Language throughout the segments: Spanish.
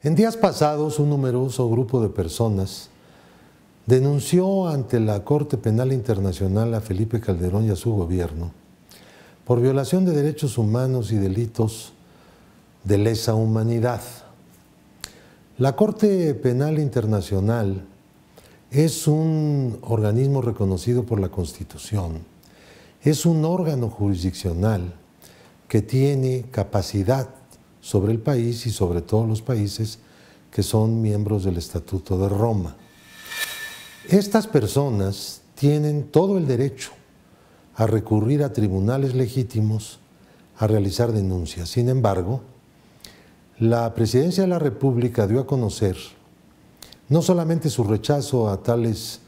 En días pasados, un numeroso grupo de personas denunció ante la Corte Penal Internacional a Felipe Calderón y a su gobierno por violación de derechos humanos y delitos de lesa humanidad. La Corte Penal Internacional es un organismo reconocido por la Constitución, es un órgano jurisdiccional que tiene capacidad sobre el país y sobre todos los países que son miembros del Estatuto de Roma. Estas personas tienen todo el derecho a recurrir a tribunales legítimos a realizar denuncias. Sin embargo, la Presidencia de la República dio a conocer no solamente su rechazo a tales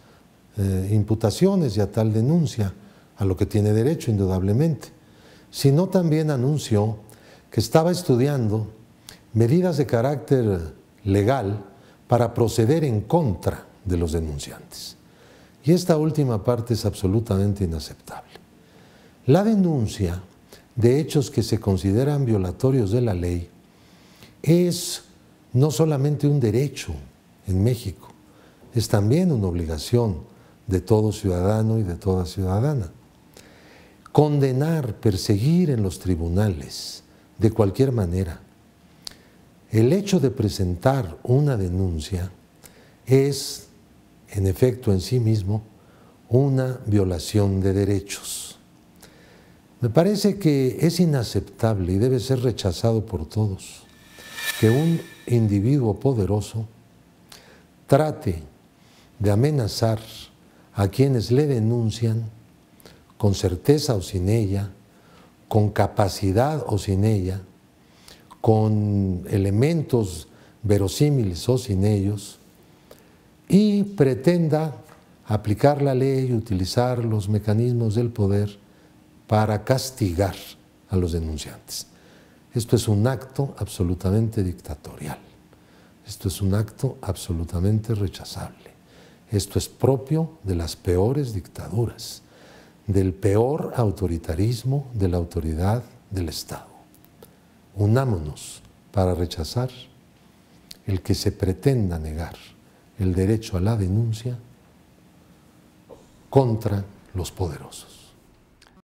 eh, imputaciones y a tal denuncia, a lo que tiene derecho indudablemente, sino también anunció que estaba estudiando medidas de carácter legal para proceder en contra de los denunciantes. Y esta última parte es absolutamente inaceptable. La denuncia de hechos que se consideran violatorios de la ley es no solamente un derecho en México, es también una obligación de todo ciudadano y de toda ciudadana. Condenar, perseguir en los tribunales de cualquier manera. El hecho de presentar una denuncia es, en efecto, en sí mismo, una violación de derechos. Me parece que es inaceptable y debe ser rechazado por todos que un individuo poderoso trate de amenazar a quienes le denuncian, con certeza o sin ella, con capacidad o sin ella, con elementos verosímiles o sin ellos, y pretenda aplicar la ley y utilizar los mecanismos del poder para castigar a los denunciantes. Esto es un acto absolutamente dictatorial. Esto es un acto absolutamente rechazable. Esto es propio de las peores dictaduras del peor autoritarismo de la autoridad del Estado. Unámonos para rechazar el que se pretenda negar el derecho a la denuncia contra los poderosos.